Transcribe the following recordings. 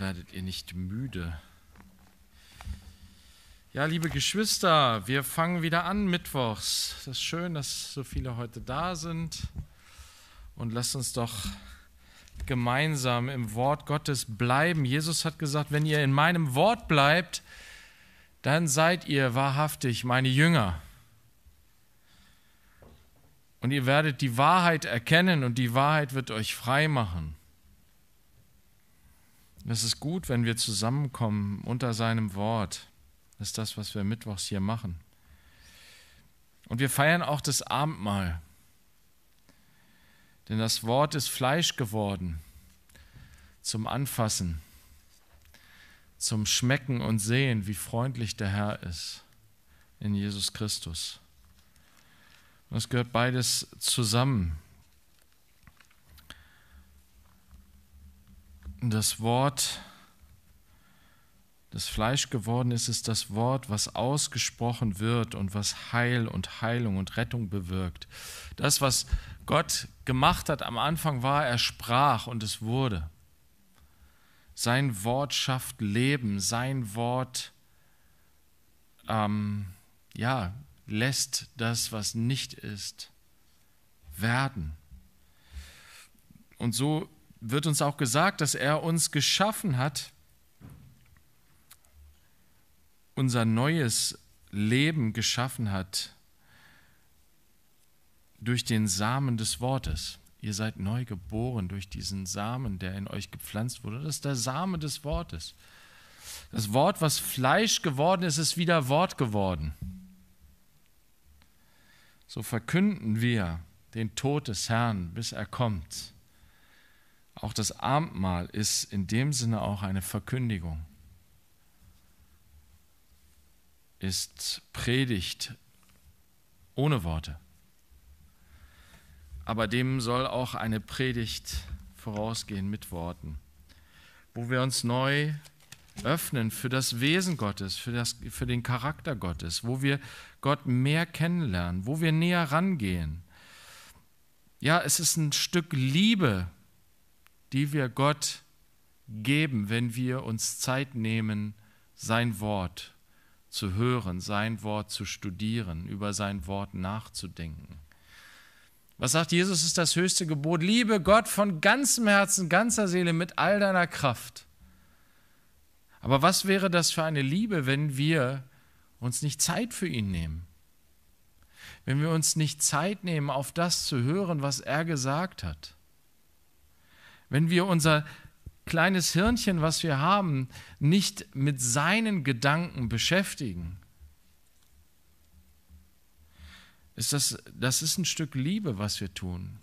werdet ihr nicht müde. Ja, liebe Geschwister, wir fangen wieder an mittwochs. Das ist schön, dass so viele heute da sind. Und lasst uns doch gemeinsam im Wort Gottes bleiben. Jesus hat gesagt, wenn ihr in meinem Wort bleibt, dann seid ihr wahrhaftig meine Jünger. Und ihr werdet die Wahrheit erkennen und die Wahrheit wird euch frei machen. Und Es ist gut, wenn wir zusammenkommen unter seinem Wort. Das ist das, was wir mittwochs hier machen. Und wir feiern auch das Abendmahl. Denn das Wort ist Fleisch geworden zum Anfassen, zum Schmecken und Sehen, wie freundlich der Herr ist in Jesus Christus. Und es gehört beides zusammen. das Wort, das Fleisch geworden ist, ist das Wort, was ausgesprochen wird und was Heil und Heilung und Rettung bewirkt. Das, was Gott gemacht hat am Anfang, war, er sprach und es wurde. Sein Wort schafft Leben, sein Wort ähm, ja, lässt das, was nicht ist, werden. Und so wird uns auch gesagt, dass er uns geschaffen hat, unser neues Leben geschaffen hat durch den Samen des Wortes. Ihr seid neu geboren durch diesen Samen, der in euch gepflanzt wurde. Das ist der Same des Wortes. Das Wort, was Fleisch geworden ist, ist wieder Wort geworden. So verkünden wir den Tod des Herrn, bis er kommt. Auch das Abendmahl ist in dem Sinne auch eine Verkündigung, ist Predigt ohne Worte. Aber dem soll auch eine Predigt vorausgehen mit Worten, wo wir uns neu öffnen für das Wesen Gottes, für, das, für den Charakter Gottes, wo wir Gott mehr kennenlernen, wo wir näher rangehen. Ja, es ist ein Stück Liebe, die wir Gott geben, wenn wir uns Zeit nehmen, sein Wort zu hören, sein Wort zu studieren, über sein Wort nachzudenken. Was sagt Jesus ist das höchste Gebot? Liebe Gott von ganzem Herzen, ganzer Seele, mit all deiner Kraft. Aber was wäre das für eine Liebe, wenn wir uns nicht Zeit für ihn nehmen? Wenn wir uns nicht Zeit nehmen, auf das zu hören, was er gesagt hat? Wenn wir unser kleines Hirnchen, was wir haben, nicht mit seinen Gedanken beschäftigen, ist das, das ist ein Stück Liebe, was wir tun,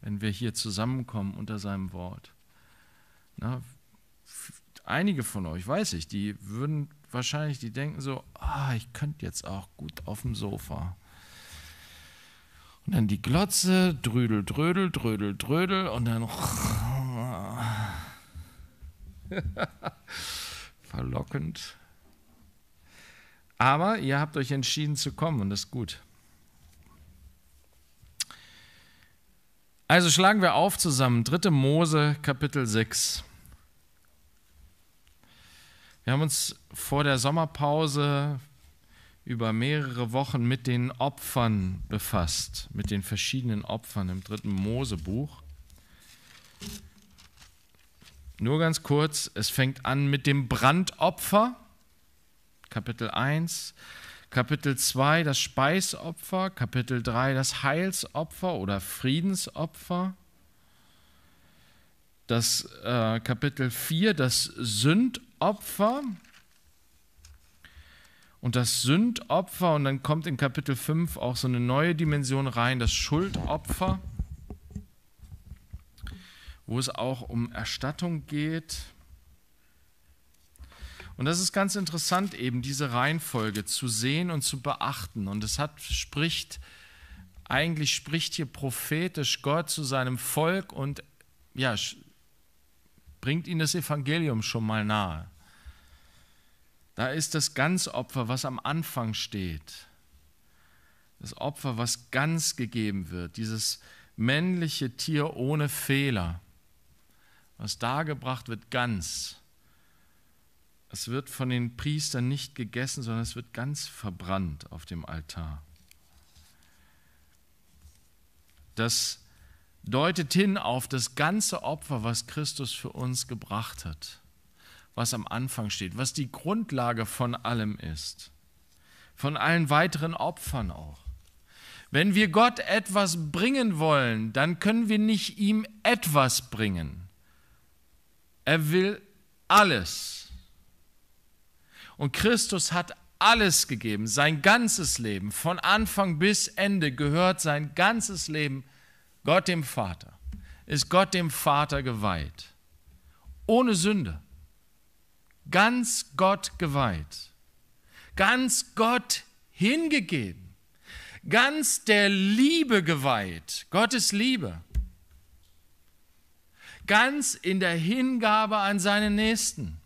wenn wir hier zusammenkommen unter seinem Wort. Na, einige von euch, weiß ich, die würden wahrscheinlich, die denken so, ah, ich könnte jetzt auch gut auf dem Sofa. Und dann die Glotze, drödel, drödel, drödel, drödel und dann Verlockend. Aber ihr habt euch entschieden zu kommen und das ist gut. Also schlagen wir auf zusammen. 3. Mose, Kapitel 6. Wir haben uns vor der Sommerpause über mehrere Wochen mit den Opfern befasst, mit den verschiedenen Opfern im dritten Mosebuch. Nur ganz kurz, es fängt an mit dem Brandopfer, Kapitel 1, Kapitel 2 das Speisopfer, Kapitel 3 das Heilsopfer oder Friedensopfer, das äh, Kapitel 4 das Sündopfer und das Sündopfer und dann kommt in Kapitel 5 auch so eine neue Dimension rein, das Schuldopfer wo es auch um Erstattung geht. Und das ist ganz interessant, eben diese Reihenfolge zu sehen und zu beachten. Und es hat, spricht, eigentlich spricht hier prophetisch Gott zu seinem Volk und ja, bringt ihnen das Evangelium schon mal nahe. Da ist das Ganzopfer, was am Anfang steht. Das Opfer, was ganz gegeben wird. Dieses männliche Tier ohne Fehler was dargebracht wird, ganz. Es wird von den Priestern nicht gegessen, sondern es wird ganz verbrannt auf dem Altar. Das deutet hin auf das ganze Opfer, was Christus für uns gebracht hat, was am Anfang steht, was die Grundlage von allem ist, von allen weiteren Opfern auch. Wenn wir Gott etwas bringen wollen, dann können wir nicht ihm etwas bringen. Er will alles. Und Christus hat alles gegeben, sein ganzes Leben, von Anfang bis Ende gehört sein ganzes Leben Gott dem Vater, ist Gott dem Vater geweiht, ohne Sünde, ganz Gott geweiht, ganz Gott hingegeben, ganz der Liebe geweiht, Gottes Liebe ganz in der Hingabe an seinen Nächsten.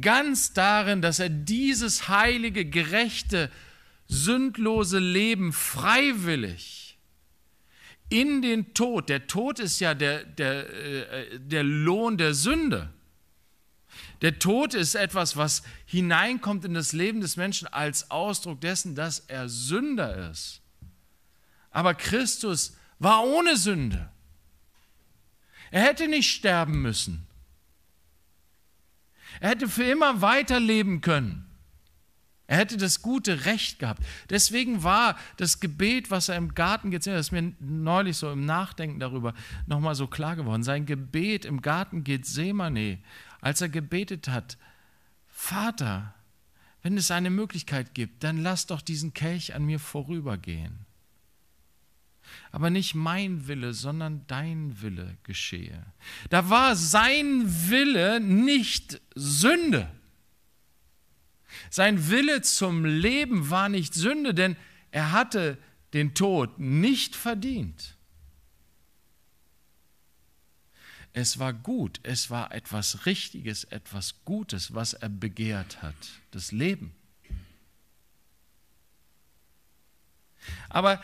Ganz darin, dass er dieses heilige, gerechte, sündlose Leben freiwillig in den Tod, der Tod ist ja der, der, äh, der Lohn der Sünde. Der Tod ist etwas, was hineinkommt in das Leben des Menschen als Ausdruck dessen, dass er Sünder ist. Aber Christus war ohne Sünde. Er hätte nicht sterben müssen. Er hätte für immer weiterleben können. Er hätte das gute Recht gehabt. Deswegen war das Gebet, was er im Garten gezählt das ist mir neulich so im Nachdenken darüber nochmal so klar geworden. Sein Gebet im Garten geht als er gebetet hat, Vater, wenn es eine Möglichkeit gibt, dann lass doch diesen Kelch an mir vorübergehen aber nicht mein Wille, sondern dein Wille geschehe. Da war sein Wille nicht Sünde. Sein Wille zum Leben war nicht Sünde, denn er hatte den Tod nicht verdient. Es war gut, es war etwas Richtiges, etwas Gutes, was er begehrt hat, das Leben. Aber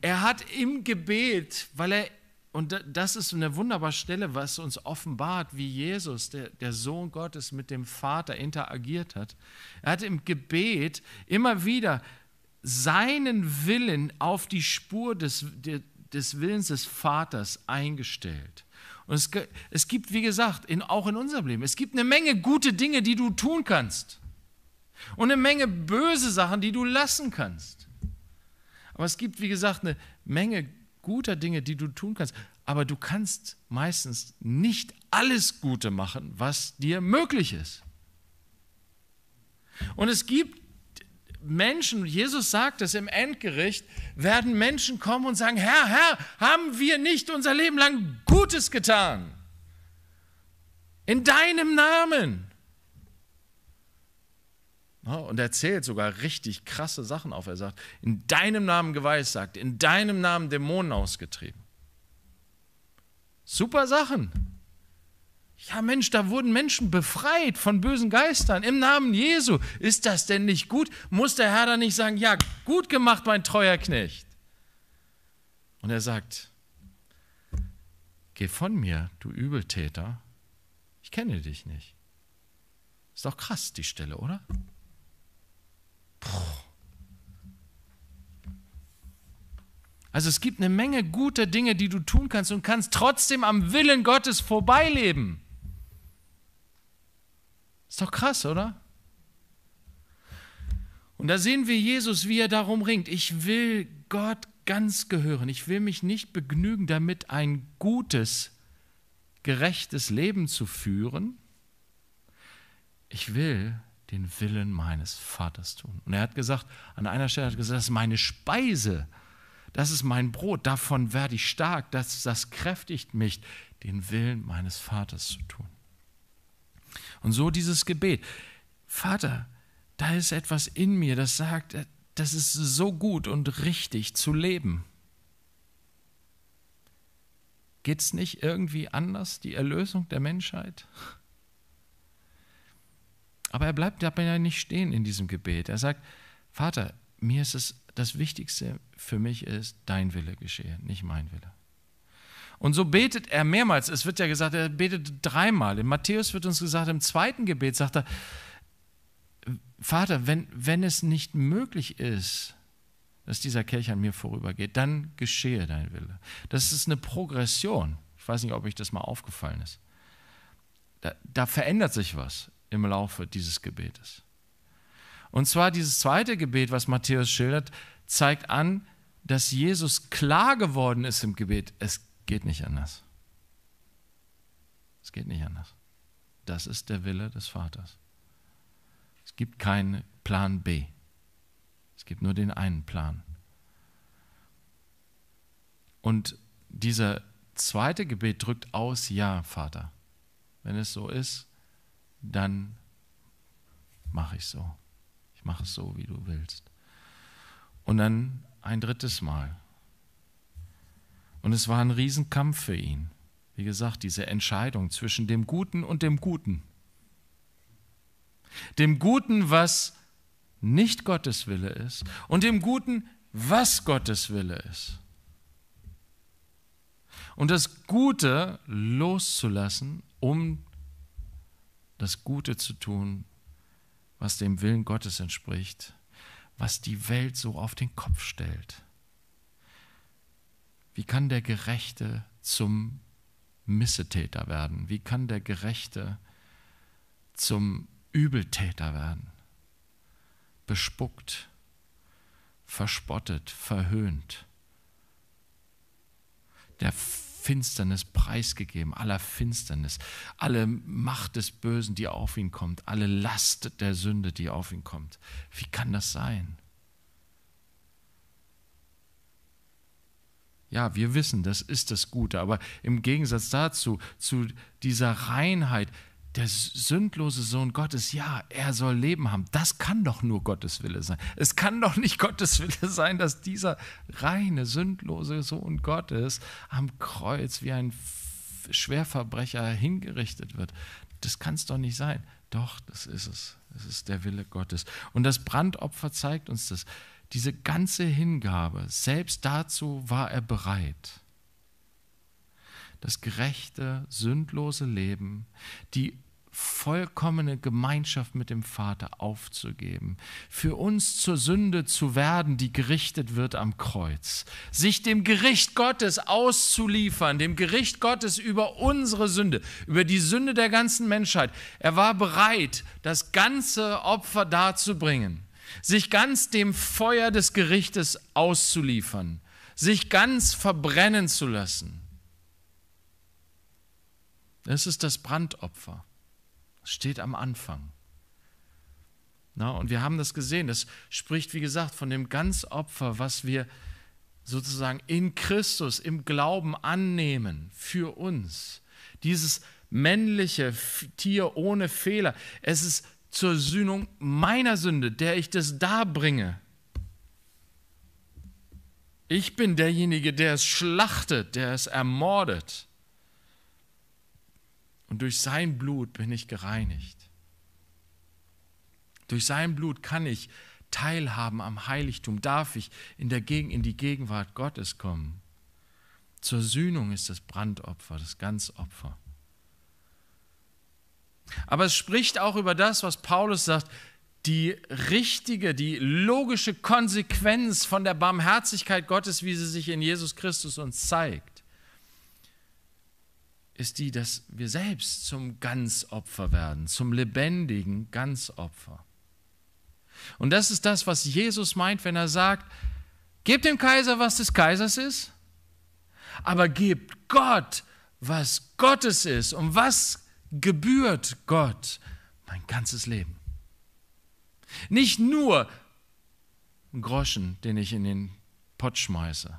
er hat im Gebet, weil er, und das ist eine wunderbare Stelle, was uns offenbart, wie Jesus, der, der Sohn Gottes, mit dem Vater interagiert hat. Er hat im Gebet immer wieder seinen Willen auf die Spur des, des Willens des Vaters eingestellt. Und es, es gibt, wie gesagt, in, auch in unserem Leben, es gibt eine Menge gute Dinge, die du tun kannst. Und eine Menge böse Sachen, die du lassen kannst. Aber es gibt, wie gesagt, eine Menge guter Dinge, die du tun kannst. Aber du kannst meistens nicht alles Gute machen, was dir möglich ist. Und es gibt Menschen, Jesus sagt es im Endgericht, werden Menschen kommen und sagen, Herr, Herr, haben wir nicht unser Leben lang Gutes getan? In deinem Namen. Ne? Und er zählt sogar richtig krasse Sachen auf. Er sagt, in deinem Namen geweissagt, in deinem Namen Dämonen ausgetrieben. Super Sachen. Ja Mensch, da wurden Menschen befreit von bösen Geistern im Namen Jesu. Ist das denn nicht gut? Muss der Herr da nicht sagen, ja, gut gemacht, mein treuer Knecht. Und er sagt, geh von mir, du Übeltäter. Ich kenne dich nicht. Ist doch krass, die Stelle, oder? Also es gibt eine Menge guter Dinge, die du tun kannst und kannst trotzdem am Willen Gottes vorbeileben. Ist doch krass, oder? Und da sehen wir Jesus, wie er darum ringt. Ich will Gott ganz gehören. Ich will mich nicht begnügen, damit ein gutes, gerechtes Leben zu führen. Ich will den Willen meines Vaters tun. Und er hat gesagt, an einer Stelle hat er gesagt, das ist meine Speise, das ist mein Brot, davon werde ich stark, das, das kräftigt mich, den Willen meines Vaters zu tun. Und so dieses Gebet, Vater, da ist etwas in mir, das sagt, das ist so gut und richtig zu leben. Geht es nicht irgendwie anders, die Erlösung der Menschheit? Aber er bleibt dabei ja nicht stehen in diesem Gebet. Er sagt, Vater, mir ist es das Wichtigste für mich ist, dein Wille geschehe, nicht mein Wille. Und so betet er mehrmals. Es wird ja gesagt, er betet dreimal. In Matthäus wird uns gesagt, im zweiten Gebet sagt er, Vater, wenn, wenn es nicht möglich ist, dass dieser Kelch an mir vorübergeht, dann geschehe dein Wille. Das ist eine Progression. Ich weiß nicht, ob euch das mal aufgefallen ist. Da, da verändert sich was im Laufe dieses Gebetes. Und zwar dieses zweite Gebet, was Matthäus schildert, zeigt an, dass Jesus klar geworden ist im Gebet. Es geht nicht anders. Es geht nicht anders. Das ist der Wille des Vaters. Es gibt keinen Plan B. Es gibt nur den einen Plan. Und dieser zweite Gebet drückt aus, ja, Vater, wenn es so ist, dann mache ich so. Ich mache es so, wie du willst. Und dann ein drittes Mal. Und es war ein Riesenkampf für ihn. Wie gesagt, diese Entscheidung zwischen dem Guten und dem Guten. Dem Guten, was nicht Gottes Wille ist, und dem Guten, was Gottes Wille ist. Und das Gute loszulassen, um das Gute zu tun, was dem Willen Gottes entspricht, was die Welt so auf den Kopf stellt. Wie kann der Gerechte zum Missetäter werden? Wie kann der Gerechte zum Übeltäter werden? Bespuckt, verspottet, verhöhnt. Der Finsternis preisgegeben, aller Finsternis, alle Macht des Bösen, die auf ihn kommt, alle Last der Sünde, die auf ihn kommt. Wie kann das sein? Ja, wir wissen, das ist das Gute, aber im Gegensatz dazu, zu dieser Reinheit, der sündlose Sohn Gottes, ja, er soll Leben haben. Das kann doch nur Gottes Wille sein. Es kann doch nicht Gottes Wille sein, dass dieser reine, sündlose Sohn Gottes am Kreuz wie ein Schwerverbrecher hingerichtet wird. Das kann es doch nicht sein. Doch, das ist es. Es ist der Wille Gottes. Und das Brandopfer zeigt uns das. Diese ganze Hingabe, selbst dazu war er bereit das gerechte, sündlose Leben, die vollkommene Gemeinschaft mit dem Vater aufzugeben, für uns zur Sünde zu werden, die gerichtet wird am Kreuz, sich dem Gericht Gottes auszuliefern, dem Gericht Gottes über unsere Sünde, über die Sünde der ganzen Menschheit. Er war bereit, das ganze Opfer darzubringen, sich ganz dem Feuer des Gerichtes auszuliefern, sich ganz verbrennen zu lassen. Das ist das Brandopfer. Es steht am Anfang. Na, und wir haben das gesehen. Das spricht, wie gesagt, von dem Ganzopfer, was wir sozusagen in Christus im Glauben annehmen für uns. Dieses männliche Tier ohne Fehler. Es ist zur Sühnung meiner Sünde, der ich das darbringe. Ich bin derjenige, der es schlachtet, der es ermordet. Und durch sein Blut bin ich gereinigt. Durch sein Blut kann ich teilhaben am Heiligtum, darf ich in, der Geg in die Gegenwart Gottes kommen. Zur Sühnung ist das Brandopfer, das Ganzopfer. Aber es spricht auch über das, was Paulus sagt, die richtige, die logische Konsequenz von der Barmherzigkeit Gottes, wie sie sich in Jesus Christus uns zeigt ist die, dass wir selbst zum Ganzopfer werden, zum lebendigen Ganzopfer. Und das ist das, was Jesus meint, wenn er sagt, gebt dem Kaiser, was des Kaisers ist, aber gebt Gott, was Gottes ist und was gebührt Gott mein ganzes Leben. Nicht nur ein Groschen, den ich in den Pott schmeiße,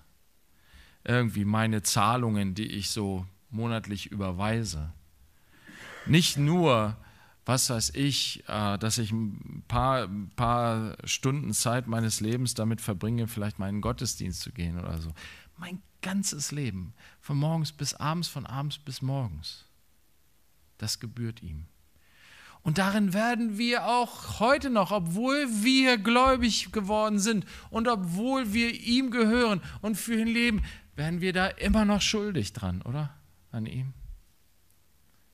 irgendwie meine Zahlungen, die ich so monatlich überweise. Nicht nur, was weiß ich, äh, dass ich ein paar, paar Stunden Zeit meines Lebens damit verbringe, vielleicht meinen Gottesdienst zu gehen oder so. Mein ganzes Leben, von morgens bis abends, von abends bis morgens, das gebührt ihm. Und darin werden wir auch heute noch, obwohl wir gläubig geworden sind und obwohl wir ihm gehören und für ihn leben, werden wir da immer noch schuldig dran, oder? an ihm?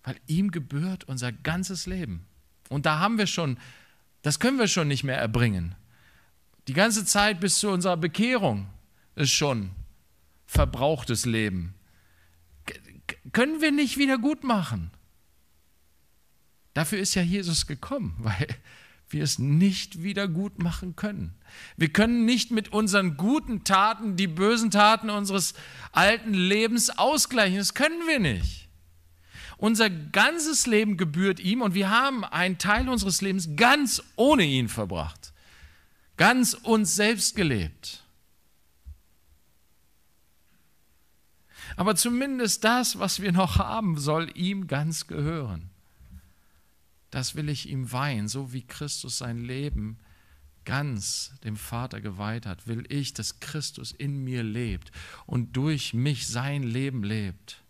Weil ihm gebührt unser ganzes Leben. Und da haben wir schon, das können wir schon nicht mehr erbringen. Die ganze Zeit bis zu unserer Bekehrung ist schon verbrauchtes Leben. können wir nicht wieder gut machen. Dafür ist ja Jesus gekommen, weil wir es nicht wieder gut machen können. Wir können nicht mit unseren guten Taten die bösen Taten unseres alten Lebens ausgleichen. Das können wir nicht. Unser ganzes Leben gebührt ihm und wir haben einen Teil unseres Lebens ganz ohne ihn verbracht, ganz uns selbst gelebt. Aber zumindest das, was wir noch haben, soll ihm ganz gehören das will ich ihm weihen, so wie Christus sein Leben ganz dem Vater geweiht hat, will ich, dass Christus in mir lebt und durch mich sein Leben lebt.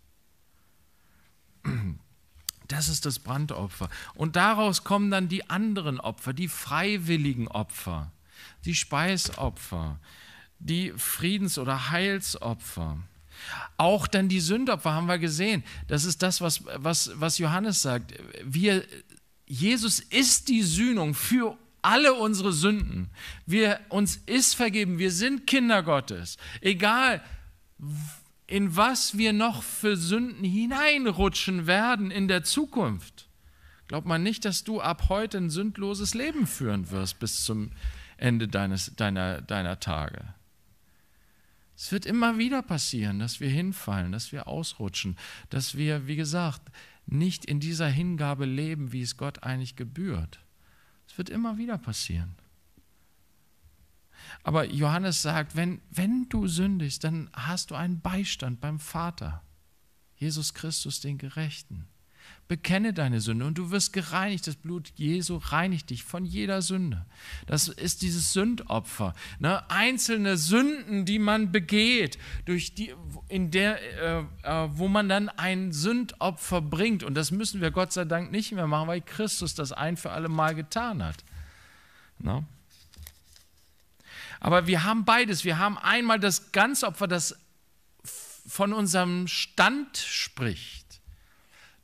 Das ist das Brandopfer. Und daraus kommen dann die anderen Opfer, die freiwilligen Opfer, die Speisopfer, die Friedens- oder Heilsopfer. Auch dann die Sündopfer haben wir gesehen. Das ist das, was, was, was Johannes sagt. Wir Jesus ist die Sühnung für alle unsere Sünden. Wir, uns ist vergeben, wir sind Kinder Gottes. Egal, in was wir noch für Sünden hineinrutschen werden in der Zukunft. glaubt man nicht, dass du ab heute ein sündloses Leben führen wirst bis zum Ende deines, deiner, deiner Tage. Es wird immer wieder passieren, dass wir hinfallen, dass wir ausrutschen, dass wir, wie gesagt, nicht in dieser Hingabe leben, wie es Gott eigentlich gebührt. Es wird immer wieder passieren. Aber Johannes sagt, wenn, wenn du sündigst, dann hast du einen Beistand beim Vater, Jesus Christus, den Gerechten. Bekenne deine Sünde und du wirst gereinigt. Das Blut Jesu reinigt dich von jeder Sünde. Das ist dieses Sündopfer. Ne? Einzelne Sünden, die man begeht, durch die, in der, äh, äh, wo man dann ein Sündopfer bringt. Und das müssen wir Gott sei Dank nicht mehr machen, weil Christus das ein für alle Mal getan hat. Ne? Aber wir haben beides. Wir haben einmal das Ganzopfer, das von unserem Stand spricht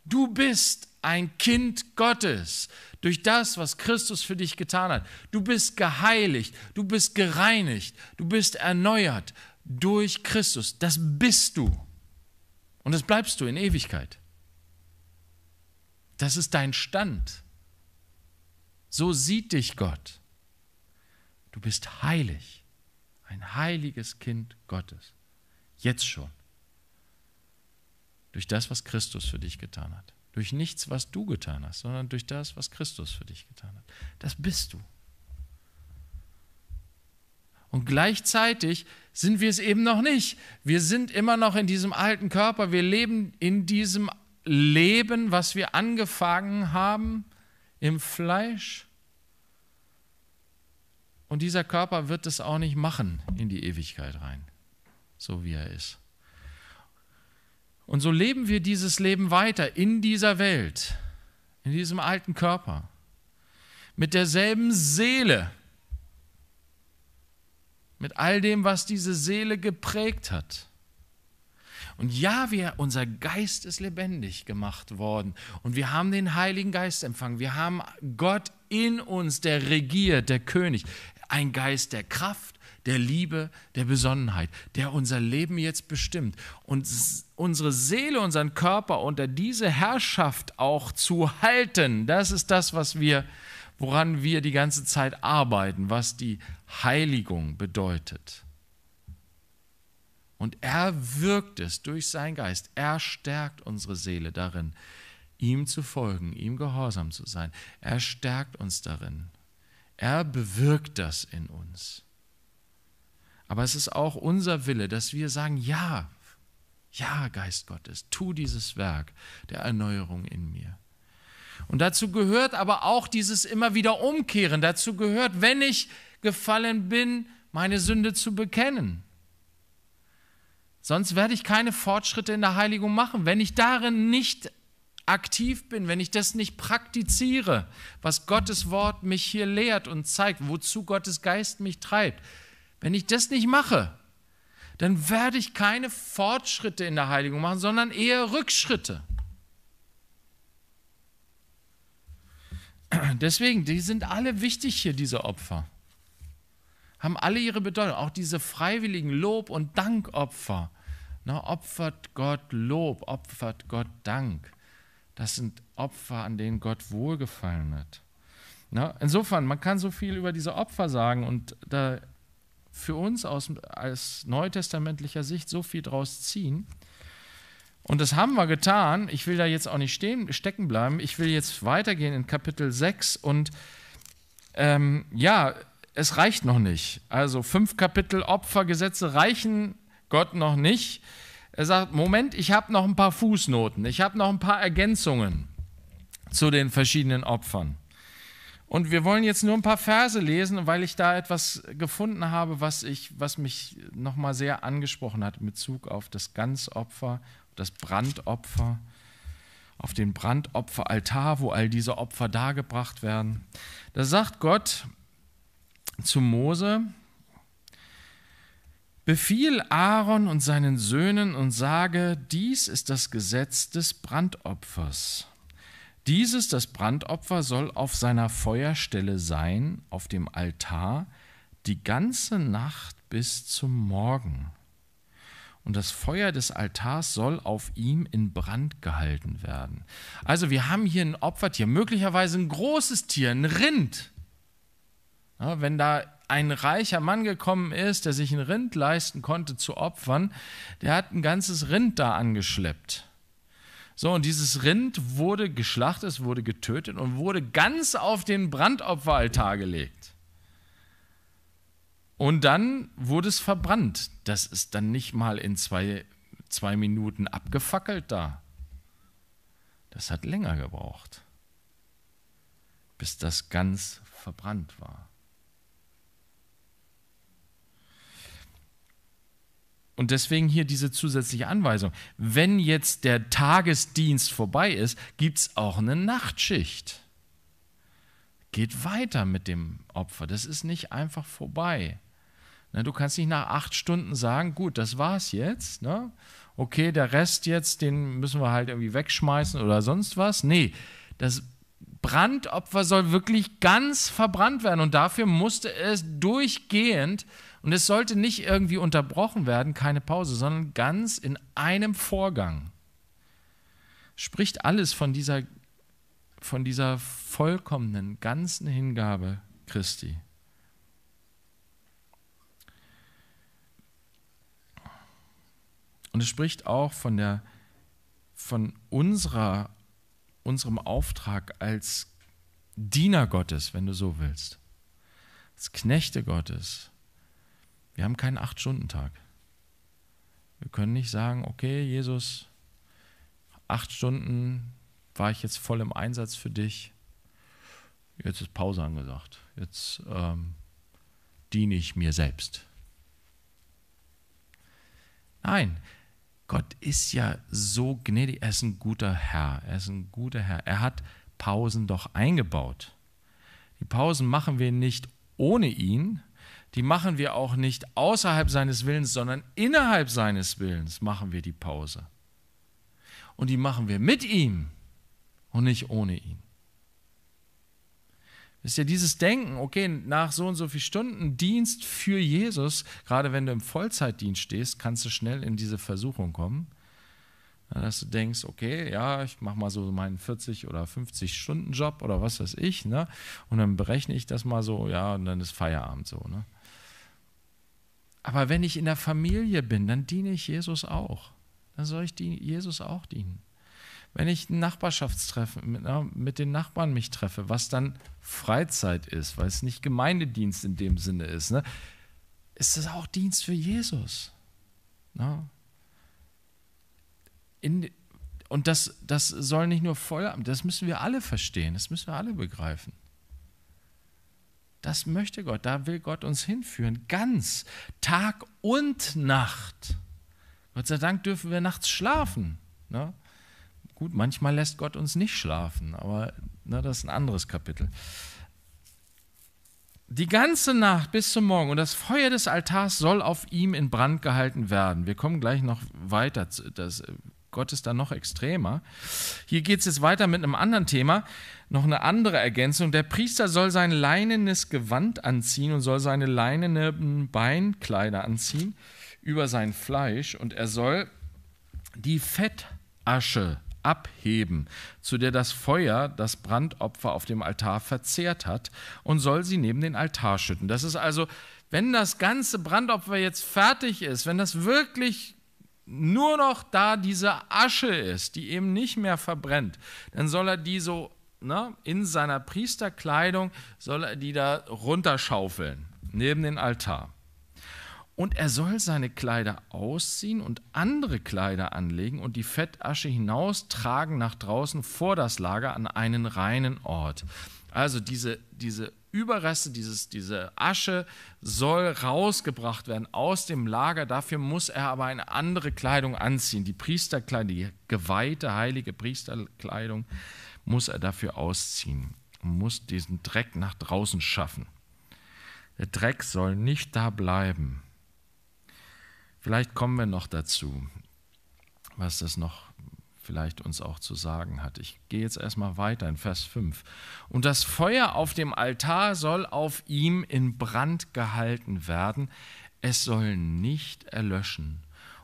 Du bist ein Kind Gottes durch das, was Christus für dich getan hat. Du bist geheiligt, du bist gereinigt, du bist erneuert durch Christus. Das bist du. Und das bleibst du in Ewigkeit. Das ist dein Stand. So sieht dich Gott. Du bist heilig, ein heiliges Kind Gottes. Jetzt schon. Durch das, was Christus für dich getan hat. Durch nichts, was du getan hast, sondern durch das, was Christus für dich getan hat. Das bist du. Und gleichzeitig sind wir es eben noch nicht. Wir sind immer noch in diesem alten Körper. Wir leben in diesem Leben, was wir angefangen haben im Fleisch. Und dieser Körper wird es auch nicht machen in die Ewigkeit rein, so wie er ist. Und so leben wir dieses Leben weiter in dieser Welt, in diesem alten Körper, mit derselben Seele, mit all dem, was diese Seele geprägt hat. Und ja, wir, unser Geist ist lebendig gemacht worden und wir haben den Heiligen Geist empfangen. Wir haben Gott in uns, der regiert, der König. Ein Geist der Kraft, der Liebe, der Besonnenheit, der unser Leben jetzt bestimmt und unsere Seele, unseren Körper unter diese Herrschaft auch zu halten. Das ist das, was wir, woran wir die ganze Zeit arbeiten, was die Heiligung bedeutet. Und er wirkt es durch seinen Geist. Er stärkt unsere Seele darin, ihm zu folgen, ihm gehorsam zu sein. Er stärkt uns darin. Er bewirkt das in uns. Aber es ist auch unser Wille, dass wir sagen, ja, ja, Geist Gottes, tu dieses Werk der Erneuerung in mir. Und dazu gehört aber auch dieses immer wieder Umkehren. Dazu gehört, wenn ich gefallen bin, meine Sünde zu bekennen. Sonst werde ich keine Fortschritte in der Heiligung machen, wenn ich darin nicht aktiv bin, wenn ich das nicht praktiziere, was Gottes Wort mich hier lehrt und zeigt, wozu Gottes Geist mich treibt, wenn ich das nicht mache, dann werde ich keine Fortschritte in der Heiligung machen, sondern eher Rückschritte. Deswegen, die sind alle wichtig hier, diese Opfer. Haben alle ihre Bedeutung. Auch diese freiwilligen Lob- und Dankopfer. Na, opfert Gott Lob, opfert Gott Dank. Das sind Opfer, an denen Gott wohlgefallen hat. Na, insofern, man kann so viel über diese Opfer sagen und da für uns aus, aus neutestamentlicher Sicht so viel draus ziehen. Und das haben wir getan. Ich will da jetzt auch nicht stehen, stecken bleiben. Ich will jetzt weitergehen in Kapitel 6. Und ähm, ja, es reicht noch nicht. Also fünf Kapitel Opfergesetze reichen Gott noch nicht. Er sagt, Moment, ich habe noch ein paar Fußnoten, ich habe noch ein paar Ergänzungen zu den verschiedenen Opfern. Und wir wollen jetzt nur ein paar Verse lesen, weil ich da etwas gefunden habe, was, ich, was mich nochmal sehr angesprochen hat in Bezug auf das Ganzopfer, das Brandopfer, auf den Brandopferaltar, wo all diese Opfer dargebracht werden. Da sagt Gott zu Mose, Befiehl Aaron und seinen Söhnen und sage, dies ist das Gesetz des Brandopfers. Dieses, das Brandopfer, soll auf seiner Feuerstelle sein, auf dem Altar, die ganze Nacht bis zum Morgen. Und das Feuer des Altars soll auf ihm in Brand gehalten werden. Also wir haben hier ein Opfertier, möglicherweise ein großes Tier, ein Rind. Ja, wenn da ein reicher Mann gekommen ist, der sich ein Rind leisten konnte zu opfern, der hat ein ganzes Rind da angeschleppt. So, und dieses Rind wurde geschlachtet, es wurde getötet und wurde ganz auf den Brandopferaltar gelegt. Und dann wurde es verbrannt. Das ist dann nicht mal in zwei, zwei Minuten abgefackelt da. Das hat länger gebraucht, bis das ganz verbrannt war. Und deswegen hier diese zusätzliche Anweisung. Wenn jetzt der Tagesdienst vorbei ist, gibt es auch eine Nachtschicht. Geht weiter mit dem Opfer. Das ist nicht einfach vorbei. Ne, du kannst nicht nach acht Stunden sagen, gut, das war's jetzt. Ne? Okay, der Rest jetzt, den müssen wir halt irgendwie wegschmeißen oder sonst was. Nee, das Brandopfer soll wirklich ganz verbrannt werden. Und dafür musste es durchgehend und es sollte nicht irgendwie unterbrochen werden, keine Pause, sondern ganz in einem Vorgang. Spricht alles von dieser, von dieser vollkommenen, ganzen Hingabe Christi. Und es spricht auch von, der, von unserer, unserem Auftrag als Diener Gottes, wenn du so willst, als Knechte Gottes wir haben keinen Acht-Stunden-Tag. Wir können nicht sagen, okay, Jesus, acht Stunden war ich jetzt voll im Einsatz für dich. Jetzt ist Pause angesagt. Jetzt ähm, diene ich mir selbst. Nein, Gott ist ja so gnädig. Er ist ein guter Herr. Er ist ein guter Herr. Er hat Pausen doch eingebaut. Die Pausen machen wir nicht ohne ihn, die machen wir auch nicht außerhalb seines Willens, sondern innerhalb seines Willens machen wir die Pause. Und die machen wir mit ihm und nicht ohne ihn. Das Ist ja dieses Denken, okay, nach so und so viel Stunden Dienst für Jesus, gerade wenn du im Vollzeitdienst stehst, kannst du schnell in diese Versuchung kommen, dass du denkst, okay, ja, ich mache mal so meinen 40 oder 50 Stunden Job oder was weiß ich, ne? Und dann berechne ich das mal so, ja, und dann ist Feierabend so, ne? Aber wenn ich in der Familie bin, dann diene ich Jesus auch. Dann soll ich Jesus auch dienen. Wenn ich ein Nachbarschaftstreffen mit, den Nachbarn mich treffe, was dann Freizeit ist, weil es nicht Gemeindedienst in dem Sinne ist, ne, ist das auch Dienst für Jesus. Ne? In, und das, das soll nicht nur voll, das müssen wir alle verstehen, das müssen wir alle begreifen. Das möchte Gott, da will Gott uns hinführen, ganz Tag und Nacht. Gott sei Dank dürfen wir nachts schlafen. Ne? Gut, manchmal lässt Gott uns nicht schlafen, aber ne, das ist ein anderes Kapitel. Die ganze Nacht bis zum Morgen und das Feuer des Altars soll auf ihm in Brand gehalten werden. Wir kommen gleich noch weiter, das Gott ist da noch extremer. Hier geht es jetzt weiter mit einem anderen Thema, noch eine andere Ergänzung. Der Priester soll sein leinenes Gewand anziehen und soll seine leinenen Beinkleider anziehen über sein Fleisch und er soll die Fettasche abheben, zu der das Feuer das Brandopfer auf dem Altar verzehrt hat und soll sie neben den Altar schütten. Das ist also, wenn das ganze Brandopfer jetzt fertig ist, wenn das wirklich nur noch da diese Asche ist, die eben nicht mehr verbrennt, dann soll er die so ne, in seiner Priesterkleidung, soll er die da runterschaufeln, neben den Altar. Und er soll seine Kleider ausziehen und andere Kleider anlegen und die Fettasche hinaustragen nach draußen vor das Lager an einen reinen Ort. Also diese, diese Überreste, dieses, diese Asche soll rausgebracht werden aus dem Lager. Dafür muss er aber eine andere Kleidung anziehen. Die Priesterkleidung, die geweihte, heilige Priesterkleidung muss er dafür ausziehen und muss diesen Dreck nach draußen schaffen. Der Dreck soll nicht da bleiben. Vielleicht kommen wir noch dazu, was das noch vielleicht uns auch zu sagen hat. Ich gehe jetzt erstmal weiter in Vers 5. Und das Feuer auf dem Altar soll auf ihm in Brand gehalten werden, es soll nicht erlöschen.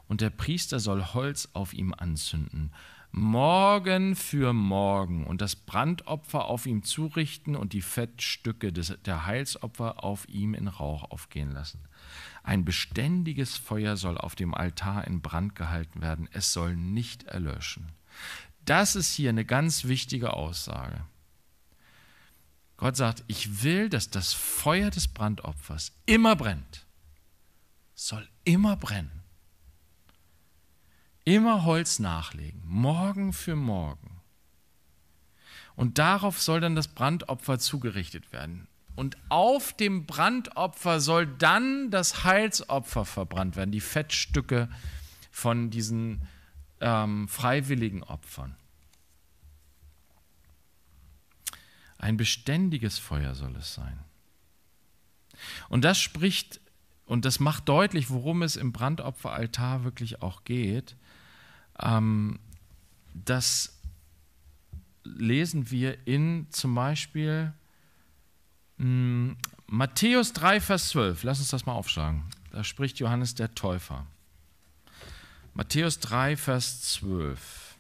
Und der Priester soll Holz auf ihm anzünden, morgen für morgen, und das Brandopfer auf ihm zurichten und die Fettstücke des, der Heilsopfer auf ihm in Rauch aufgehen lassen. Ein beständiges Feuer soll auf dem Altar in Brand gehalten werden. Es soll nicht erlöschen. Das ist hier eine ganz wichtige Aussage. Gott sagt, ich will, dass das Feuer des Brandopfers immer brennt. soll immer brennen. Immer Holz nachlegen, morgen für morgen. Und darauf soll dann das Brandopfer zugerichtet werden. Und auf dem Brandopfer soll dann das Heilsopfer verbrannt werden, die Fettstücke von diesen ähm, freiwilligen Opfern. Ein beständiges Feuer soll es sein. Und das spricht und das macht deutlich, worum es im Brandopferaltar wirklich auch geht. Ähm, das lesen wir in zum Beispiel Mm, Matthäus 3, Vers 12, lass uns das mal aufschlagen. Da spricht Johannes der Täufer. Matthäus 3, Vers 12.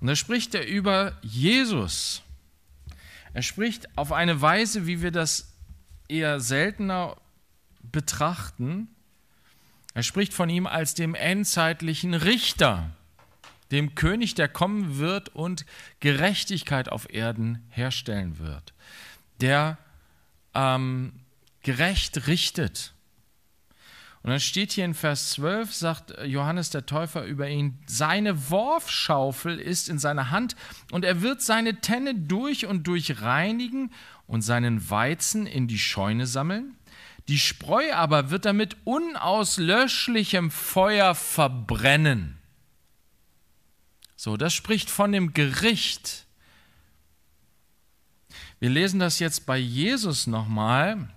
Und da spricht er über Jesus. Er spricht auf eine Weise, wie wir das eher seltener betrachten. Er spricht von ihm als dem endzeitlichen Richter dem König, der kommen wird und Gerechtigkeit auf Erden herstellen wird, der ähm, gerecht richtet. Und dann steht hier in Vers 12, sagt Johannes der Täufer über ihn, seine Worfschaufel ist in seiner Hand und er wird seine Tenne durch und durch reinigen und seinen Weizen in die Scheune sammeln. Die Spreu aber wird er mit unauslöschlichem Feuer verbrennen. So, das spricht von dem Gericht. Wir lesen das jetzt bei Jesus nochmal.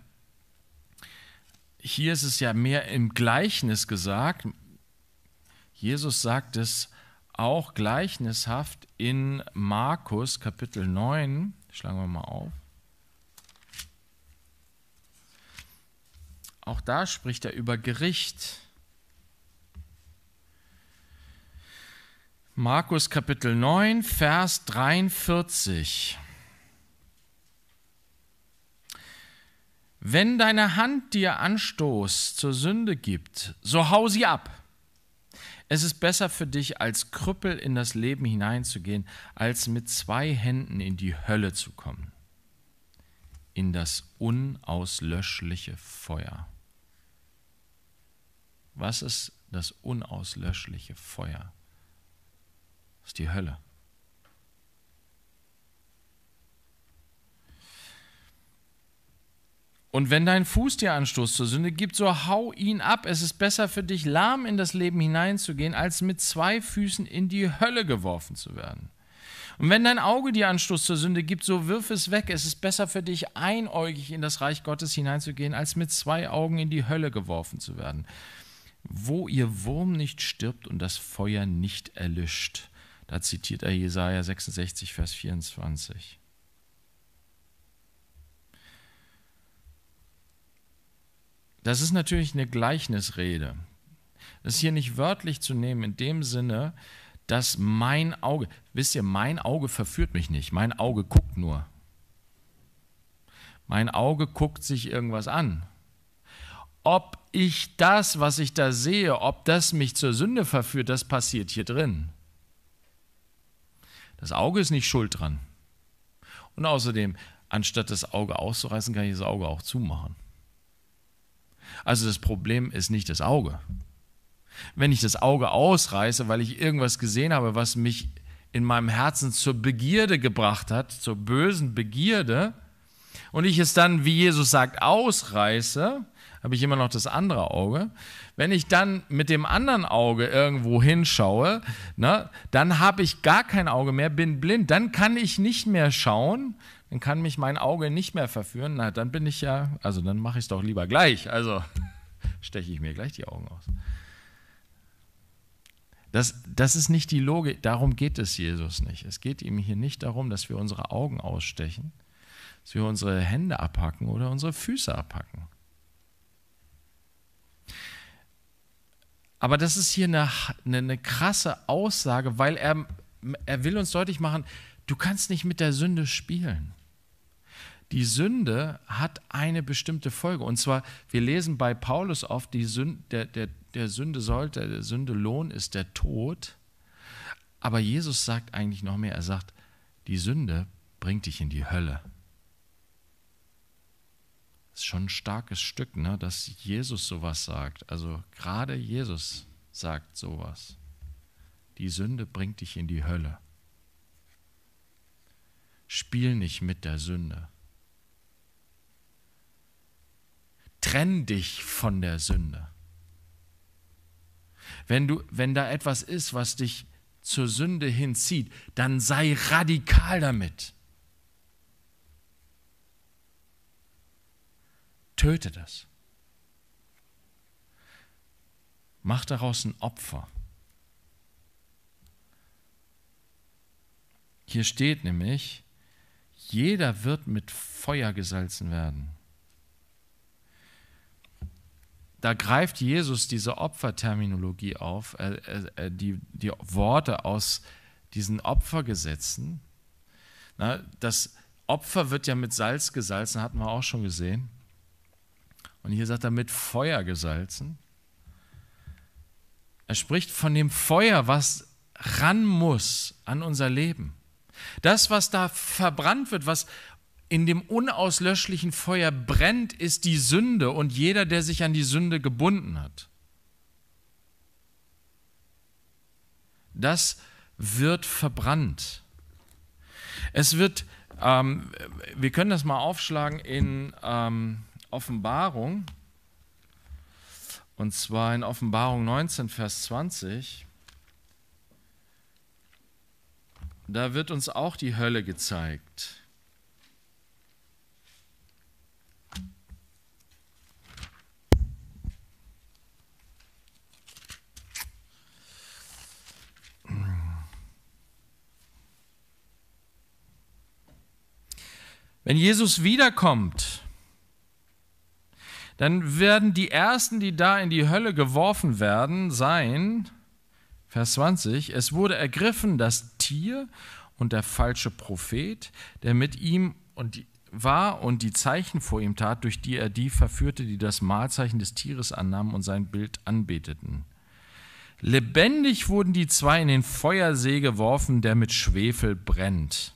Hier ist es ja mehr im Gleichnis gesagt. Jesus sagt es auch gleichnishaft in Markus Kapitel 9. Schlagen wir mal auf. Auch da spricht er über Gericht. Markus Kapitel 9, Vers 43. Wenn deine Hand dir Anstoß zur Sünde gibt, so hau sie ab. Es ist besser für dich, als Krüppel in das Leben hineinzugehen, als mit zwei Händen in die Hölle zu kommen, in das unauslöschliche Feuer. Was ist das unauslöschliche Feuer? ist die Hölle. Und wenn dein Fuß dir Anstoß zur Sünde gibt, so hau ihn ab. Es ist besser für dich, lahm in das Leben hineinzugehen, als mit zwei Füßen in die Hölle geworfen zu werden. Und wenn dein Auge dir Anstoß zur Sünde gibt, so wirf es weg. Es ist besser für dich, einäugig in das Reich Gottes hineinzugehen, als mit zwei Augen in die Hölle geworfen zu werden, wo ihr Wurm nicht stirbt und das Feuer nicht erlischt. Da zitiert er Jesaja 66, Vers 24. Das ist natürlich eine Gleichnisrede. Das ist hier nicht wörtlich zu nehmen in dem Sinne, dass mein Auge, wisst ihr, mein Auge verführt mich nicht, mein Auge guckt nur. Mein Auge guckt sich irgendwas an. Ob ich das, was ich da sehe, ob das mich zur Sünde verführt, das passiert hier drin. Das Auge ist nicht schuld dran. Und außerdem, anstatt das Auge auszureißen, kann ich das Auge auch zumachen. Also das Problem ist nicht das Auge. Wenn ich das Auge ausreiße, weil ich irgendwas gesehen habe, was mich in meinem Herzen zur Begierde gebracht hat, zur bösen Begierde, und ich es dann, wie Jesus sagt, ausreiße, habe ich immer noch das andere Auge. Wenn ich dann mit dem anderen Auge irgendwo hinschaue, ne, dann habe ich gar kein Auge mehr, bin blind, dann kann ich nicht mehr schauen, dann kann mich mein Auge nicht mehr verführen. Na, dann bin ich ja, also dann mache ich es doch lieber gleich. Also steche ich mir gleich die Augen aus. Das, das ist nicht die Logik, darum geht es Jesus nicht. Es geht ihm hier nicht darum, dass wir unsere Augen ausstechen, dass wir unsere Hände abhacken oder unsere Füße abhacken. Aber das ist hier eine, eine, eine krasse Aussage, weil er, er will uns deutlich machen, du kannst nicht mit der Sünde spielen. Die Sünde hat eine bestimmte Folge. Und zwar, wir lesen bei Paulus oft, die Sünde, der, der, der Sünde sollte, der Sünde Lohn ist der Tod. Aber Jesus sagt eigentlich noch mehr. Er sagt, die Sünde bringt dich in die Hölle ist schon ein starkes Stück, ne, dass Jesus sowas sagt. Also gerade Jesus sagt sowas. Die Sünde bringt dich in die Hölle. Spiel nicht mit der Sünde. Trenn dich von der Sünde. Wenn, du, wenn da etwas ist, was dich zur Sünde hinzieht, dann sei radikal damit. Töte das. Mach daraus ein Opfer. Hier steht nämlich, jeder wird mit Feuer gesalzen werden. Da greift Jesus diese Opferterminologie auf, äh, äh, die, die Worte aus diesen Opfergesetzen. Na, das Opfer wird ja mit Salz gesalzen, hatten wir auch schon gesehen. Und hier sagt er mit Feuer gesalzen. Er spricht von dem Feuer, was ran muss an unser Leben. Das, was da verbrannt wird, was in dem unauslöschlichen Feuer brennt, ist die Sünde und jeder, der sich an die Sünde gebunden hat. Das wird verbrannt. Es wird, ähm, wir können das mal aufschlagen in. Ähm, Offenbarung, und zwar in Offenbarung 19, Vers 20. Da wird uns auch die Hölle gezeigt. Wenn Jesus wiederkommt, dann werden die Ersten, die da in die Hölle geworfen werden, sein, Vers 20, es wurde ergriffen das Tier und der falsche Prophet, der mit ihm und die, war und die Zeichen vor ihm tat, durch die er die verführte, die das Mahlzeichen des Tieres annahmen und sein Bild anbeteten. Lebendig wurden die zwei in den Feuersee geworfen, der mit Schwefel brennt.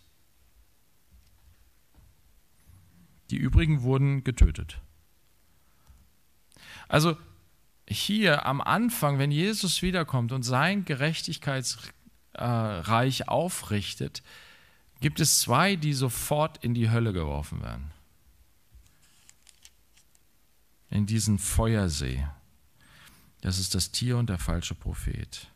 Die übrigen wurden getötet. Also hier am Anfang, wenn Jesus wiederkommt und sein Gerechtigkeitsreich aufrichtet, gibt es zwei, die sofort in die Hölle geworfen werden. In diesen Feuersee. Das ist das Tier und der falsche Prophet.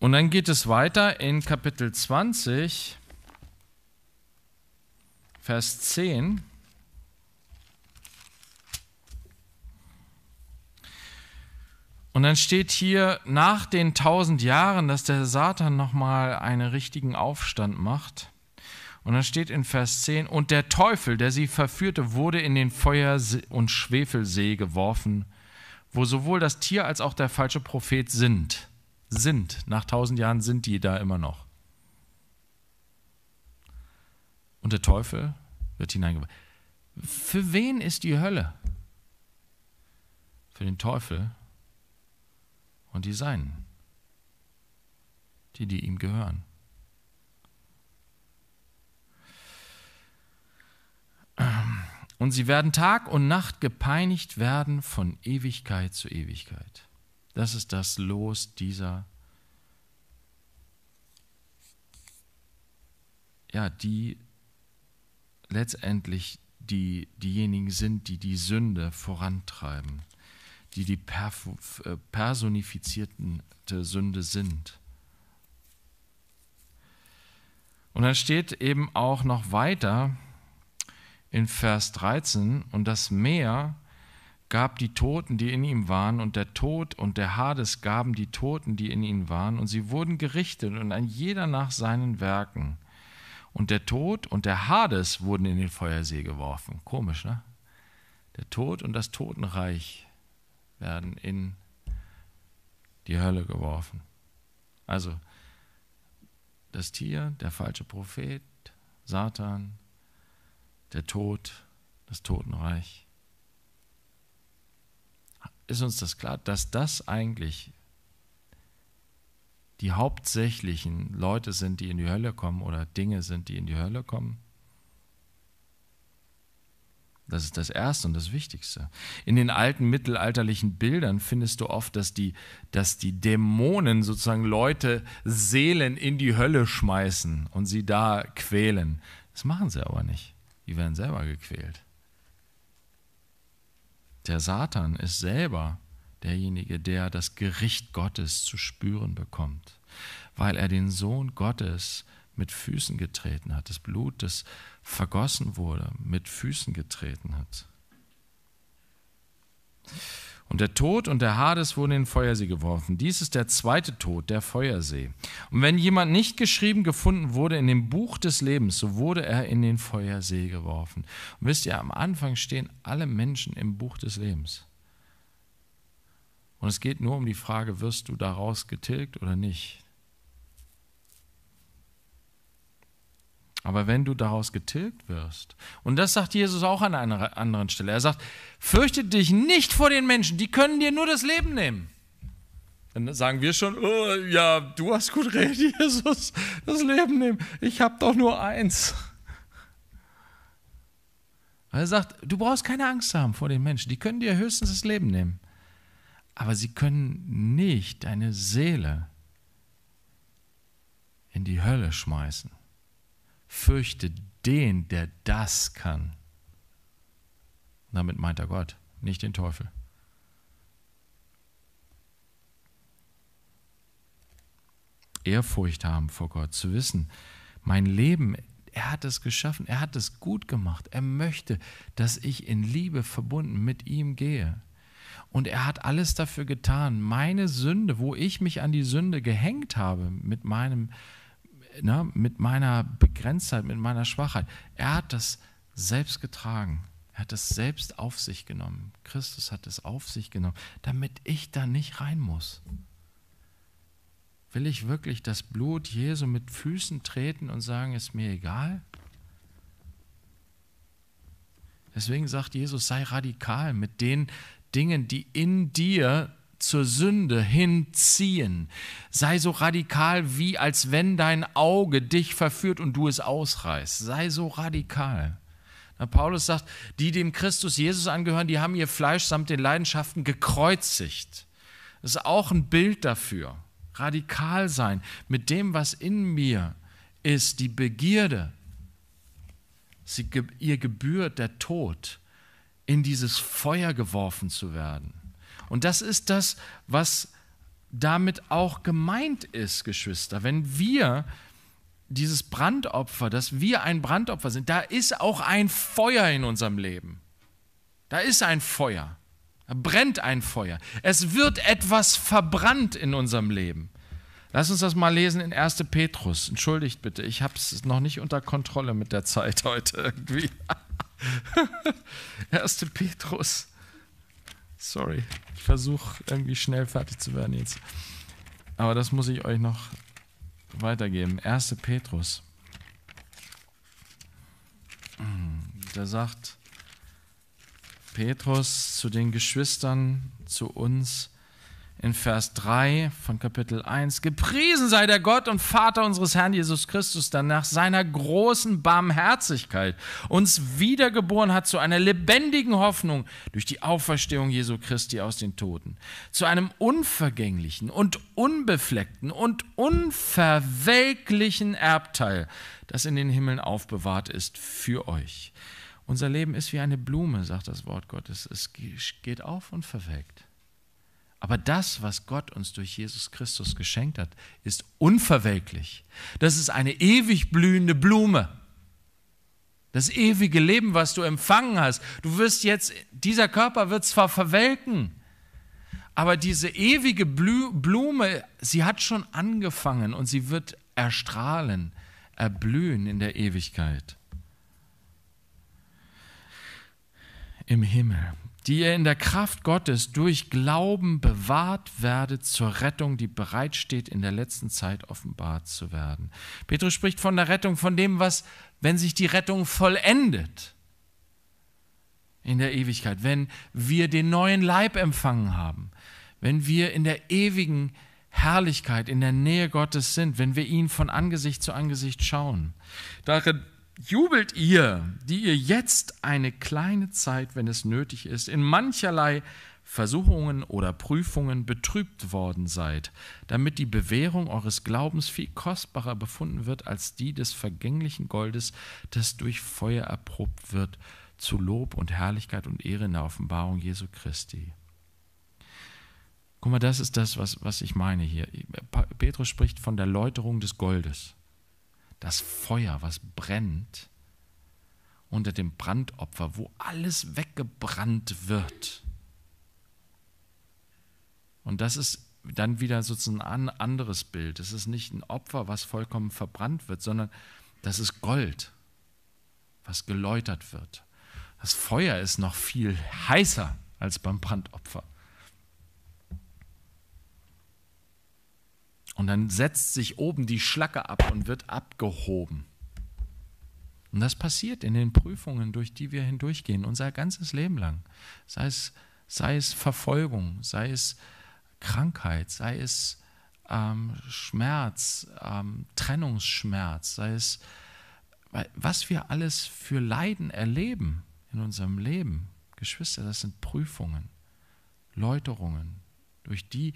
Und dann geht es weiter in Kapitel 20, Vers 10. Und dann steht hier nach den tausend Jahren, dass der Satan nochmal einen richtigen Aufstand macht. Und dann steht in Vers 10, und der Teufel, der sie verführte, wurde in den Feuer- und Schwefelsee geworfen, wo sowohl das Tier als auch der falsche Prophet sind. Sind. Nach tausend Jahren sind die da immer noch. Und der Teufel wird hineingeworfen. Für wen ist die Hölle? Für den Teufel und die Seinen, die, die ihm gehören. Und sie werden Tag und Nacht gepeinigt werden von Ewigkeit zu Ewigkeit. Das ist das Los dieser, ja, die letztendlich die, diejenigen sind, die die Sünde vorantreiben die die äh, personifizierte Sünde sind. Und dann steht eben auch noch weiter in Vers 13, und das Meer gab die Toten, die in ihm waren, und der Tod und der Hades gaben die Toten, die in ihm waren, und sie wurden gerichtet und ein jeder nach seinen Werken. Und der Tod und der Hades wurden in den Feuersee geworfen. Komisch, ne? Der Tod und das Totenreich werden in die Hölle geworfen. Also das Tier, der falsche Prophet, Satan, der Tod, das Totenreich. Ist uns das klar, dass das eigentlich die hauptsächlichen Leute sind, die in die Hölle kommen oder Dinge sind, die in die Hölle kommen? Das ist das Erste und das Wichtigste. In den alten mittelalterlichen Bildern findest du oft, dass die, dass die Dämonen sozusagen Leute Seelen in die Hölle schmeißen und sie da quälen. Das machen sie aber nicht. Die werden selber gequält. Der Satan ist selber derjenige, der das Gericht Gottes zu spüren bekommt, weil er den Sohn Gottes mit Füßen getreten hat, das Blut, das vergossen wurde, mit Füßen getreten hat. Und der Tod und der Hades wurden in den Feuersee geworfen. Dies ist der zweite Tod, der Feuersee. Und wenn jemand nicht geschrieben gefunden wurde in dem Buch des Lebens, so wurde er in den Feuersee geworfen. Und wisst ihr, am Anfang stehen alle Menschen im Buch des Lebens. Und es geht nur um die Frage, wirst du daraus getilgt oder nicht? Aber wenn du daraus getilgt wirst, und das sagt Jesus auch an einer anderen Stelle, er sagt, fürchte dich nicht vor den Menschen, die können dir nur das Leben nehmen. Dann sagen wir schon, oh, ja, du hast gut redet, Jesus, das Leben nehmen. Ich habe doch nur eins. Er sagt, du brauchst keine Angst haben vor den Menschen, die können dir höchstens das Leben nehmen. Aber sie können nicht deine Seele in die Hölle schmeißen fürchte den, der das kann. Damit meint er Gott, nicht den Teufel. Ehrfurcht haben vor Gott, zu wissen, mein Leben, er hat es geschaffen, er hat es gut gemacht, er möchte, dass ich in Liebe verbunden mit ihm gehe. Und er hat alles dafür getan, meine Sünde, wo ich mich an die Sünde gehängt habe mit meinem äh, na, ne, mit meiner Begrenztheit, mit meiner Schwachheit. Er hat das selbst getragen. Er hat das selbst auf sich genommen. Christus hat es auf sich genommen, damit ich da nicht rein muss. Will ich wirklich das Blut Jesu mit Füßen treten und sagen, ist mir egal? Deswegen sagt Jesus, sei radikal mit den Dingen, die in dir zur Sünde hinziehen. Sei so radikal, wie als wenn dein Auge dich verführt und du es ausreißt. Sei so radikal. Na, Paulus sagt, die dem Christus Jesus angehören, die haben ihr Fleisch samt den Leidenschaften gekreuzigt. Das ist auch ein Bild dafür. Radikal sein mit dem, was in mir ist, die Begierde. Sie, ihr gebührt der Tod, in dieses Feuer geworfen zu werden. Und das ist das, was damit auch gemeint ist, Geschwister. Wenn wir dieses Brandopfer, dass wir ein Brandopfer sind, da ist auch ein Feuer in unserem Leben. Da ist ein Feuer. Da brennt ein Feuer. Es wird etwas verbrannt in unserem Leben. Lass uns das mal lesen in 1. Petrus. Entschuldigt bitte, ich habe es noch nicht unter Kontrolle mit der Zeit heute irgendwie. 1. Petrus Sorry. Ich versuche irgendwie schnell fertig zu werden jetzt. Aber das muss ich euch noch weitergeben. 1. Petrus. Da sagt Petrus zu den Geschwistern, zu uns, in Vers 3 von Kapitel 1. Gepriesen sei der Gott und Vater unseres Herrn Jesus Christus, der nach seiner großen Barmherzigkeit uns wiedergeboren hat zu einer lebendigen Hoffnung durch die Auferstehung Jesu Christi aus den Toten, zu einem unvergänglichen und unbefleckten und unverwelklichen Erbteil, das in den Himmeln aufbewahrt ist für euch. Unser Leben ist wie eine Blume, sagt das Wort Gottes. Es geht auf und verwelkt. Aber das, was Gott uns durch Jesus Christus geschenkt hat, ist unverwelklich. Das ist eine ewig blühende Blume. Das ewige Leben, was du empfangen hast. Du wirst jetzt, dieser Körper wird zwar verwelken, aber diese ewige Blume, sie hat schon angefangen und sie wird erstrahlen, erblühen in der Ewigkeit. Im Himmel die ihr in der Kraft Gottes durch Glauben bewahrt werdet zur Rettung, die bereitsteht, in der letzten Zeit offenbart zu werden. Petrus spricht von der Rettung, von dem, was, wenn sich die Rettung vollendet in der Ewigkeit, wenn wir den neuen Leib empfangen haben, wenn wir in der ewigen Herrlichkeit, in der Nähe Gottes sind, wenn wir ihn von Angesicht zu Angesicht schauen. Darin Jubelt ihr, die ihr jetzt eine kleine Zeit, wenn es nötig ist, in mancherlei Versuchungen oder Prüfungen betrübt worden seid, damit die Bewährung eures Glaubens viel kostbarer befunden wird als die des vergänglichen Goldes, das durch Feuer erprobt wird, zu Lob und Herrlichkeit und Ehre in der Offenbarung Jesu Christi. Guck mal, das ist das, was, was ich meine hier. Petrus spricht von der Läuterung des Goldes das Feuer, was brennt, unter dem Brandopfer, wo alles weggebrannt wird. Und das ist dann wieder sozusagen ein anderes Bild. Es ist nicht ein Opfer, was vollkommen verbrannt wird, sondern das ist Gold, was geläutert wird. Das Feuer ist noch viel heißer als beim Brandopfer. Und dann setzt sich oben die Schlacke ab und wird abgehoben. Und das passiert in den Prüfungen, durch die wir hindurchgehen, unser ganzes Leben lang. Sei es, sei es Verfolgung, sei es Krankheit, sei es ähm, Schmerz, ähm, Trennungsschmerz, sei es, was wir alles für Leiden erleben in unserem Leben. Geschwister, das sind Prüfungen, Läuterungen, durch die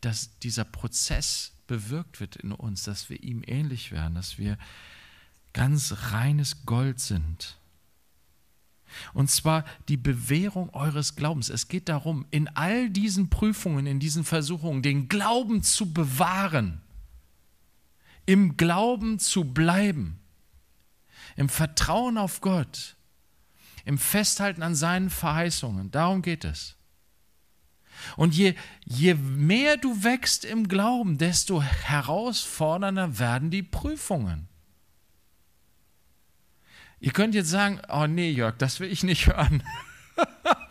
dass dieser Prozess bewirkt wird in uns, dass wir ihm ähnlich werden, dass wir ganz reines Gold sind. Und zwar die Bewährung eures Glaubens. Es geht darum, in all diesen Prüfungen, in diesen Versuchungen, den Glauben zu bewahren, im Glauben zu bleiben, im Vertrauen auf Gott, im Festhalten an seinen Verheißungen. Darum geht es. Und je, je mehr du wächst im Glauben, desto herausfordernder werden die Prüfungen. Ihr könnt jetzt sagen, oh nee, Jörg, das will ich nicht hören.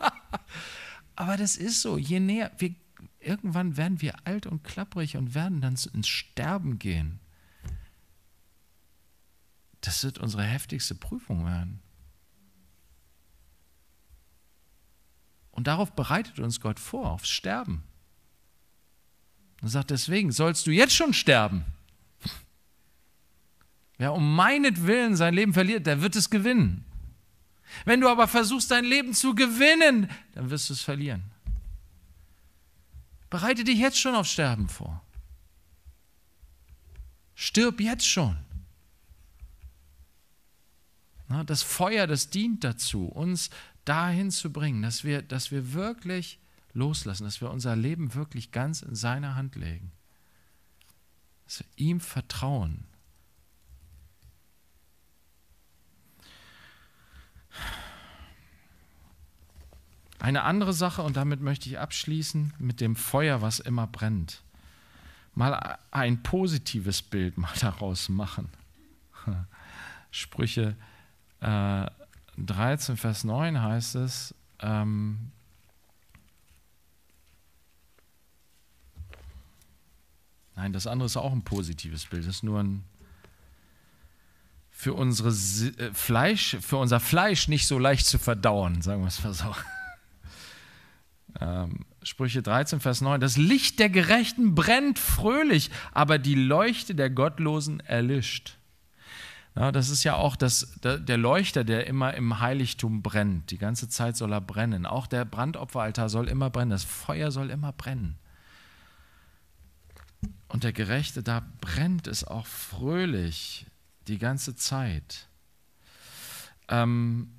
Aber das ist so, je näher, wir, irgendwann werden wir alt und klapprig und werden dann ins Sterben gehen. Das wird unsere heftigste Prüfung werden. Und darauf bereitet uns Gott vor, aufs Sterben. Er sagt, deswegen sollst du jetzt schon sterben. Wer um meinetwillen sein Leben verliert, der wird es gewinnen. Wenn du aber versuchst, dein Leben zu gewinnen, dann wirst du es verlieren. Bereite dich jetzt schon auf Sterben vor. Stirb jetzt schon. Das Feuer, das dient dazu, uns zu dahin zu bringen, dass wir, dass wir wirklich loslassen, dass wir unser Leben wirklich ganz in seine Hand legen. Dass wir ihm vertrauen. Eine andere Sache, und damit möchte ich abschließen, mit dem Feuer, was immer brennt. Mal ein positives Bild mal daraus machen. Sprüche äh, 13, Vers 9 heißt es, ähm, Nein, das andere ist auch ein positives Bild. Das ist nur ein für unsere äh, Fleisch, für unser Fleisch nicht so leicht zu verdauen, sagen wir es mal so. Ähm, Sprüche 13, Vers 9. Das Licht der Gerechten brennt fröhlich, aber die Leuchte der Gottlosen erlischt. Ja, das ist ja auch das, der Leuchter, der immer im Heiligtum brennt. Die ganze Zeit soll er brennen. Auch der Brandopferaltar soll immer brennen. Das Feuer soll immer brennen. Und der Gerechte, da brennt es auch fröhlich die ganze Zeit. Ähm,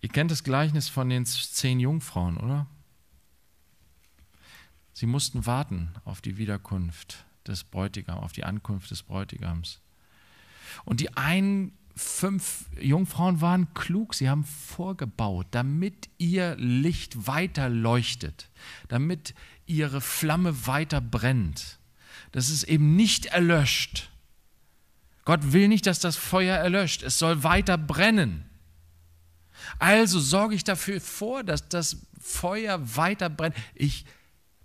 Ihr kennt das Gleichnis von den zehn Jungfrauen, oder? Sie mussten warten auf die Wiederkunft des Bräutigams, auf die Ankunft des Bräutigams. Und die einen fünf Jungfrauen waren klug, sie haben vorgebaut, damit ihr Licht weiter leuchtet, damit ihre Flamme weiter brennt, dass es eben nicht erlöscht. Gott will nicht, dass das Feuer erlöscht, es soll weiter brennen. Also sorge ich dafür vor, dass das Feuer weiter brennt. Ich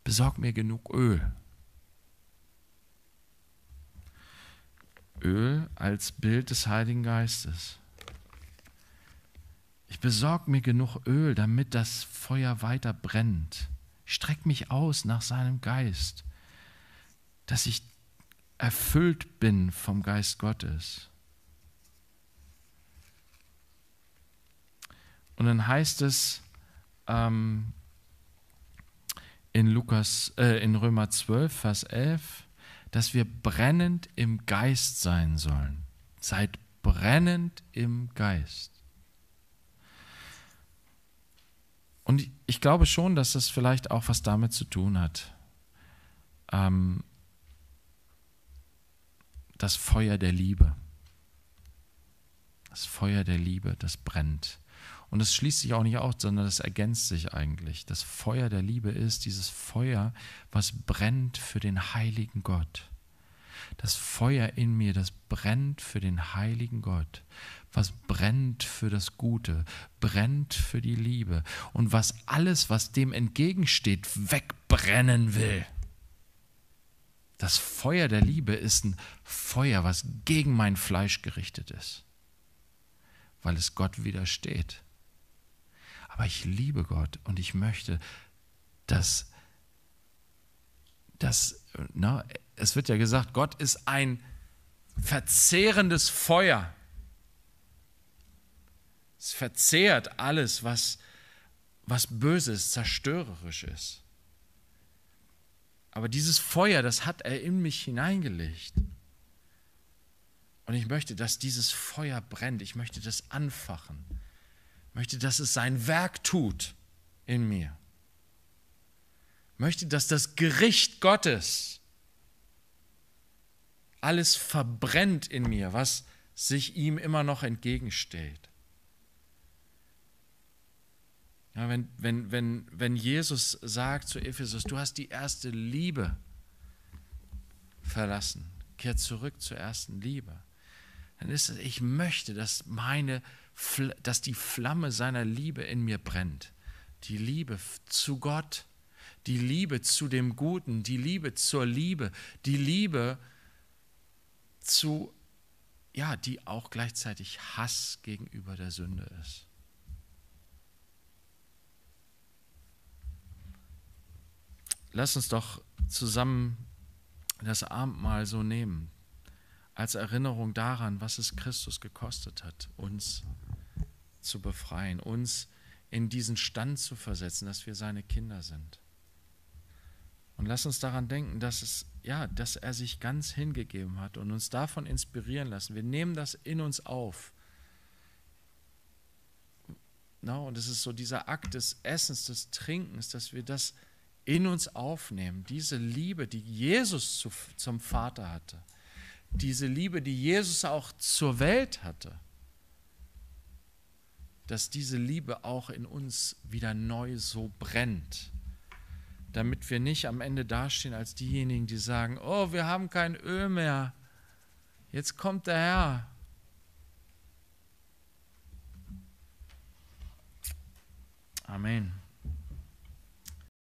besorg mir genug Öl. Öl als Bild des Heiligen Geistes. Ich besorg mir genug Öl, damit das Feuer weiter brennt. streck mich aus nach seinem Geist, dass ich erfüllt bin vom Geist Gottes. Und dann heißt es, ähm, in, Lukas, äh, in Römer 12, Vers 11, dass wir brennend im Geist sein sollen. Seid brennend im Geist. Und ich glaube schon, dass das vielleicht auch was damit zu tun hat. Ähm, das Feuer der Liebe. Das Feuer der Liebe, das brennt. Und das schließt sich auch nicht aus, sondern das ergänzt sich eigentlich. Das Feuer der Liebe ist dieses Feuer, was brennt für den heiligen Gott. Das Feuer in mir, das brennt für den heiligen Gott, was brennt für das Gute, brennt für die Liebe und was alles, was dem entgegensteht, wegbrennen will. Das Feuer der Liebe ist ein Feuer, was gegen mein Fleisch gerichtet ist, weil es Gott widersteht aber ich liebe Gott und ich möchte, dass, dass na, es wird ja gesagt, Gott ist ein verzehrendes Feuer. Es verzehrt alles, was, was Böses, zerstörerisch ist. Aber dieses Feuer, das hat er in mich hineingelegt. Und ich möchte, dass dieses Feuer brennt. Ich möchte das anfachen möchte, dass es sein Werk tut in mir. Möchte, dass das Gericht Gottes alles verbrennt in mir, was sich ihm immer noch entgegenstellt. Ja, wenn, wenn, wenn, wenn Jesus sagt zu Ephesus, du hast die erste Liebe verlassen, kehr zurück zur ersten Liebe, dann ist es, ich möchte, dass meine Liebe dass die Flamme seiner Liebe in mir brennt. Die Liebe zu Gott, die Liebe zu dem Guten, die Liebe zur Liebe, die Liebe zu, ja, die auch gleichzeitig Hass gegenüber der Sünde ist. Lass uns doch zusammen das Abendmahl so nehmen, als Erinnerung daran, was es Christus gekostet hat, uns zu befreien, uns in diesen Stand zu versetzen, dass wir seine Kinder sind. Und lass uns daran denken, dass es ja, dass er sich ganz hingegeben hat und uns davon inspirieren lassen. Wir nehmen das in uns auf. No, und es ist so dieser Akt des Essens, des Trinkens, dass wir das in uns aufnehmen. Diese Liebe, die Jesus zu, zum Vater hatte. Diese Liebe, die Jesus auch zur Welt hatte dass diese Liebe auch in uns wieder neu so brennt, damit wir nicht am Ende dastehen als diejenigen, die sagen, oh, wir haben kein Öl mehr, jetzt kommt der Herr. Amen.